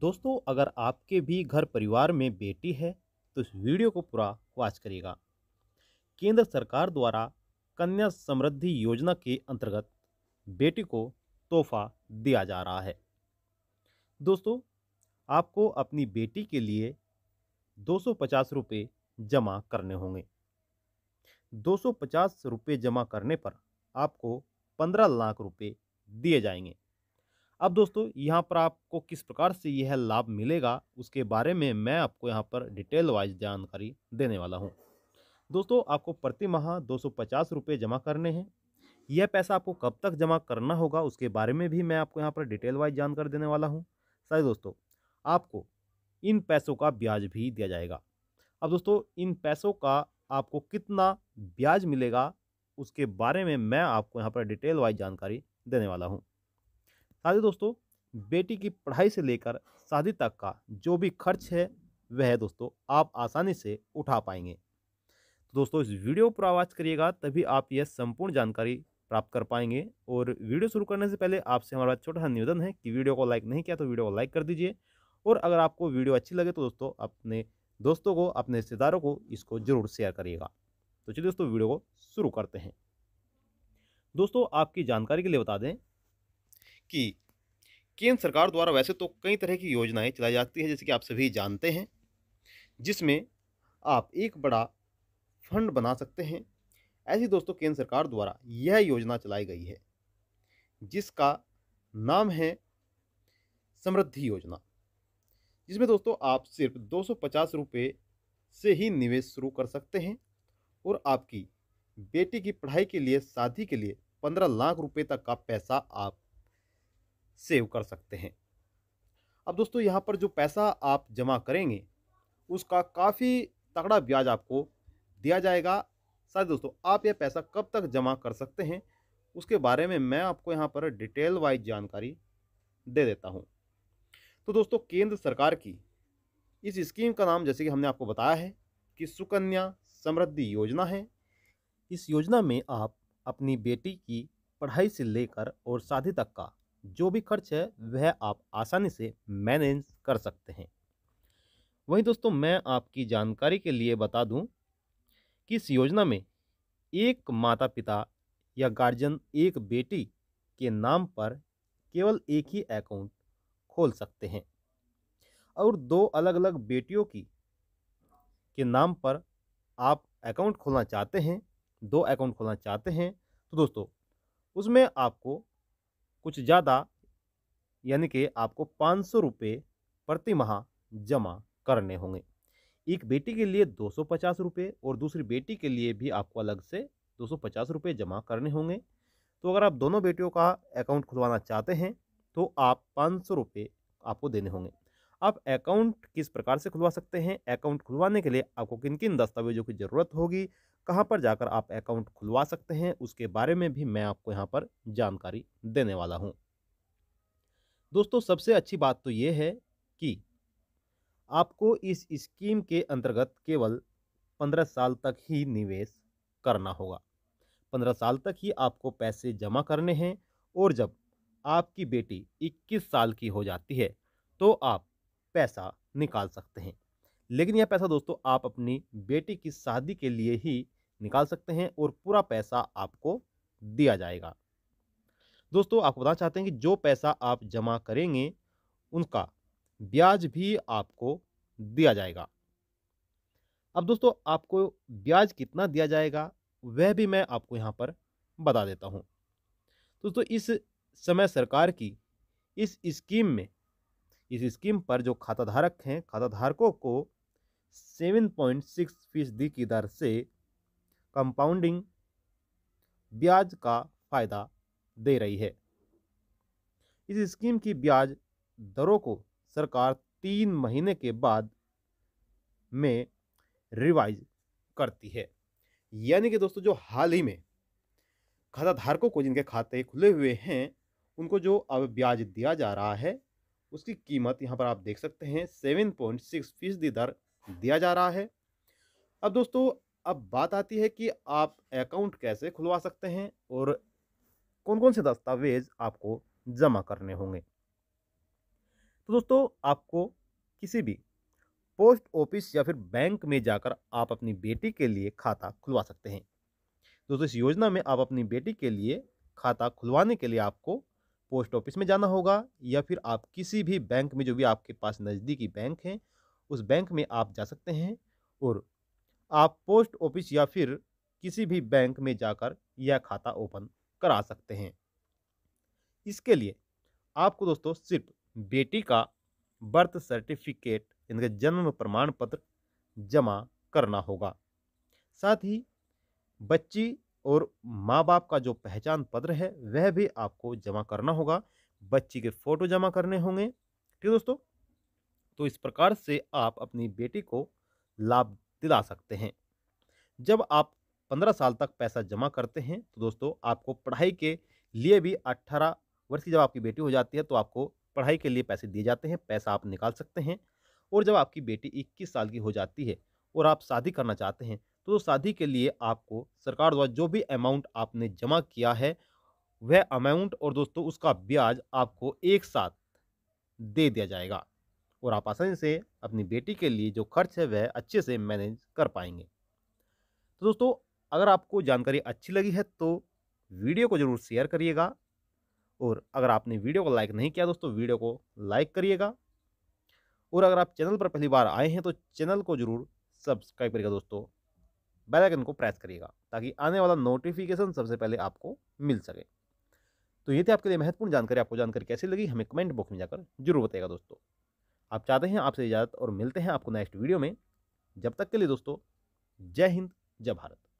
दोस्तों अगर आपके भी घर परिवार में बेटी है तो इस वीडियो को पूरा वॉच करिएगा केंद्र सरकार द्वारा कन्या समृद्धि योजना के अंतर्गत बेटी को तोहफा दिया जा रहा है दोस्तों आपको अपनी बेटी के लिए दो सौ पचास रुपये जमा करने होंगे दो सौ पचास रुपये जमा करने पर आपको पंद्रह लाख रुपये दिए जाएंगे अब दोस्तों यहाँ पर आपको किस प्रकार से यह लाभ मिलेगा उसके बारे में मैं आपको यहाँ पर डिटेल वाइज जानकारी देने वाला हूँ दोस्तों आपको प्रति माह दो सौ जमा करने हैं यह पैसा आपको कब तक जमा करना होगा उसके बारे में भी मैं आपको यहाँ पर डिटेल वाइज जानकारी देने वाला हूँ सर दोस्तों आपको इन पैसों का ब्याज भी दिया जाएगा अब दोस्तों इन पैसों का आपको कितना ब्याज मिलेगा उसके बारे में मैं आपको यहाँ पर डिटेल वाइज जानकारी देने वाला हूँ साथ ही दोस्तों बेटी की पढ़ाई से लेकर शादी तक का जो भी खर्च है वह दोस्तों आप आसानी से उठा पाएंगे तो दोस्तों इस वीडियो पर आवाज़ करिएगा तभी आप यह संपूर्ण जानकारी प्राप्त कर पाएंगे और वीडियो शुरू करने से पहले आपसे हमारा छोटा सा निवेदन है कि वीडियो को लाइक नहीं किया तो वीडियो को लाइक कर दीजिए और अगर आपको वीडियो अच्छी लगे तो दोस्तों अपने दोस्तों को अपने रिश्तेदारों को इसको ज़रूर शेयर करिएगा तो चलिए दोस्तों वीडियो को शुरू करते हैं दोस्तों आपकी जानकारी के लिए बता दें कि केंद्र सरकार द्वारा वैसे तो कई तरह की योजनाएं चलाई जाती हैं जैसे कि आप सभी जानते हैं जिसमें आप एक बड़ा फंड बना सकते हैं ऐसी दोस्तों केंद्र सरकार द्वारा यह योजना चलाई गई है जिसका नाम है समृद्धि योजना जिसमें दोस्तों आप सिर्फ दो सौ से ही निवेश शुरू कर सकते हैं और आपकी बेटी की पढ़ाई के लिए शादी के लिए पंद्रह लाख रुपए तक का पैसा आप सेव कर सकते हैं अब दोस्तों यहाँ पर जो पैसा आप जमा करेंगे उसका काफ़ी तगड़ा ब्याज आपको दिया जाएगा साथ दोस्तों आप यह पैसा कब तक जमा कर सकते हैं उसके बारे में मैं आपको यहाँ पर डिटेल वाइज जानकारी दे देता हूँ तो दोस्तों केंद्र सरकार की इस स्कीम का नाम जैसे कि हमने आपको बताया है कि सुकन्या समृद्धि योजना है इस योजना में आप अपनी बेटी की पढ़ाई से लेकर और शादी तक का जो भी खर्च है वह आप आसानी से मैनेज कर सकते हैं वहीं दोस्तों मैं आपकी जानकारी के लिए बता दूं कि इस योजना में एक माता पिता या गार्जियन एक बेटी के नाम पर केवल एक ही अकाउंट खोल सकते हैं और दो अलग अलग बेटियों की के नाम पर आप अकाउंट खोलना चाहते हैं दो अकाउंट खोलना चाहते हैं तो दोस्तों उसमें आपको कुछ ज़्यादा यानी कि आपको पाँच सौ रुपये प्रति माह जमा करने होंगे एक बेटी के लिए दो सौ पचास रुपये और दूसरी बेटी के लिए भी आपको अलग से दो सौ पचास रुपये जमा करने होंगे तो अगर आप दोनों बेटियों का अकाउंट खुलवाना चाहते हैं तो आप पाँच सौ रुपये आपको देने होंगे आप अकाउंट किस प्रकार से खुलवा सकते हैं अकाउंट खुलवाने के लिए आपको किन किन दस्तावेजों की ज़रूरत होगी कहाँ पर जाकर आप अकाउंट खुलवा सकते हैं उसके बारे में भी मैं आपको यहाँ पर जानकारी देने वाला हूँ दोस्तों सबसे अच्छी बात तो ये है कि आपको इस स्कीम के अंतर्गत केवल पंद्रह साल तक ही निवेश करना होगा पंद्रह साल तक ही आपको पैसे जमा करने हैं और जब आपकी बेटी इक्कीस साल की हो जाती है तो आप पैसा निकाल सकते हैं लेकिन यह पैसा दोस्तों आप अपनी बेटी की शादी के लिए ही निकाल सकते हैं और पूरा पैसा आपको दिया जाएगा दोस्तों आपको बताना चाहते हैं कि जो पैसा आप जमा करेंगे उनका ब्याज भी आपको दिया जाएगा अब दोस्तों आपको ब्याज कितना दिया जाएगा वह भी मैं आपको यहाँ पर बता देता हूँ दोस्तों इस समय सरकार की इस स्कीम में इस स्कीम पर जो खाताधारक हैं खाताधारकों को सेवन पॉइंट सिक्स फीसदी की दर से कंपाउंडिंग ब्याज का फ़ायदा दे रही है इस स्कीम की ब्याज दरों को सरकार तीन महीने के बाद में रिवाइज करती है यानी कि दोस्तों जो हाल ही में खाताधारकों को जिनके खाते खुले हुए हैं उनको जो अब ब्याज दिया जा रहा है उसकी कीमत यहाँ पर आप देख सकते हैं सेवन पॉइंट सिक्स फीसदी दर दिया जा रहा है अब दोस्तों अब बात आती है कि आप अकाउंट कैसे खुलवा सकते हैं और कौन कौन से दस्तावेज़ आपको जमा करने होंगे तो दोस्तों आपको किसी भी पोस्ट ऑफिस या फिर बैंक में जाकर आप अपनी बेटी के लिए खाता खुलवा सकते हैं दोस्तों इस योजना में आप अपनी बेटी के लिए खाता खुलवाने के लिए आपको पोस्ट ऑफिस में जाना होगा या फिर आप किसी भी बैंक में जो भी आपके पास नज़दीकी बैंक हैं उस बैंक में आप जा सकते हैं और आप पोस्ट ऑफिस या फिर किसी भी बैंक में जाकर यह खाता ओपन करा सकते हैं इसके लिए आपको दोस्तों सिर्फ बेटी का बर्थ सर्टिफिकेट यानी कि जन्म प्रमाण पत्र जमा करना होगा साथ ही बच्ची और माँ बाप का जो पहचान पत्र है वह भी आपको जमा करना होगा बच्ची के फ़ोटो जमा करने होंगे ठीक है दोस्तों तो इस प्रकार से आप अपनी बेटी को लाभ दिला सकते हैं जब आप पंद्रह साल तक पैसा जमा करते हैं तो दोस्तों आपको पढ़ाई के लिए भी अट्ठारह वर्ष की जब आपकी बेटी हो जाती है तो आपको पढ़ाई के लिए पैसे दिए जाते हैं पैसा आप निकाल सकते हैं और जब आपकी बेटी इक्कीस साल की हो जाती है और आप शादी करना चाहते हैं तो शादी के लिए आपको सरकार द्वारा जो भी अमाउंट आपने जमा किया है वह अमाउंट और दोस्तों उसका ब्याज आपको एक साथ दे दिया जाएगा और आप आसानी से अपनी बेटी के लिए जो खर्च है वह अच्छे से मैनेज कर पाएंगे तो दोस्तों अगर आपको जानकारी अच्छी लगी है तो वीडियो को ज़रूर शेयर करिएगा और अगर आपने वीडियो को लाइक नहीं किया दोस्तों वीडियो को लाइक करिएगा और अगर आप चैनल पर पहली बार आए हैं तो चैनल को ज़रूर सब्सक्राइब करिएगा दोस्तों बेल आइकन को प्रेस करिएगा ताकि आने वाला नोटिफिकेशन सबसे पहले आपको मिल सके तो ये थी आपके लिए महत्वपूर्ण जानकारी आपको जानकारी कैसी लगी हमें कमेंट बॉक्स में जाकर जरूर बताएगा दोस्तों आप चाहते हैं आपसे इजाज़त और मिलते हैं आपको नेक्स्ट वीडियो में जब तक के लिए दोस्तों जय हिंद जय भारत